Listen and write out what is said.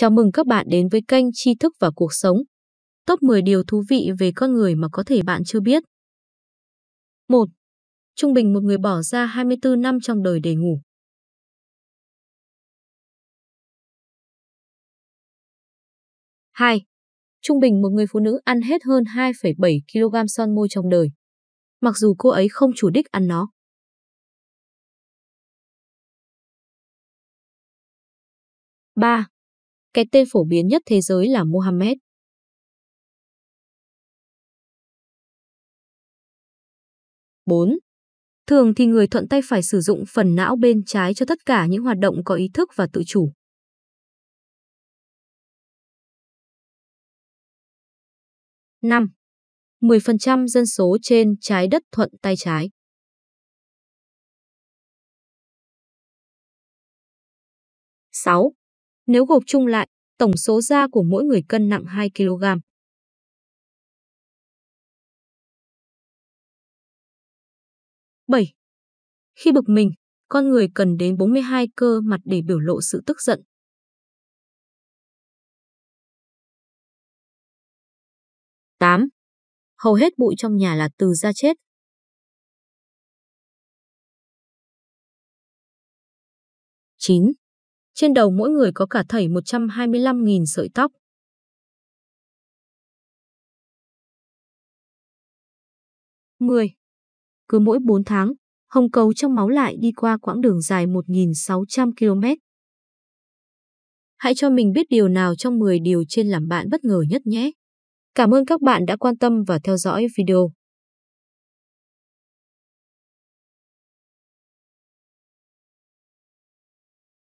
Chào mừng các bạn đến với kênh Tri thức và cuộc sống. Top 10 điều thú vị về con người mà có thể bạn chưa biết. 1. Trung bình một người bỏ ra 24 năm trong đời để ngủ. Hai, Trung bình một người phụ nữ ăn hết hơn 2,7 kg son môi trong đời, mặc dù cô ấy không chủ đích ăn nó. 3. Cái tên phổ biến nhất thế giới là Mohammed. Bốn, Thường thì người thuận tay phải sử dụng phần não bên trái cho tất cả những hoạt động có ý thức và tự chủ. Năm, 10% dân số trên trái đất thuận tay trái. 6. Nếu gộp chung lại, tổng số da của mỗi người cân nặng 2 kg. Bảy. Khi bực mình, con người cần đến 42 cơ mặt để biểu lộ sự tức giận. Tám. Hầu hết bụi trong nhà là từ da chết. Chín trên đầu mỗi người có cả thảy 125.000 sợi tóc. Mười. Cứ mỗi 4 tháng, hồng cầu trong máu lại đi qua quãng đường dài 1.600 km. Hãy cho mình biết điều nào trong 10 điều trên làm bạn bất ngờ nhất nhé. Cảm ơn các bạn đã quan tâm và theo dõi video.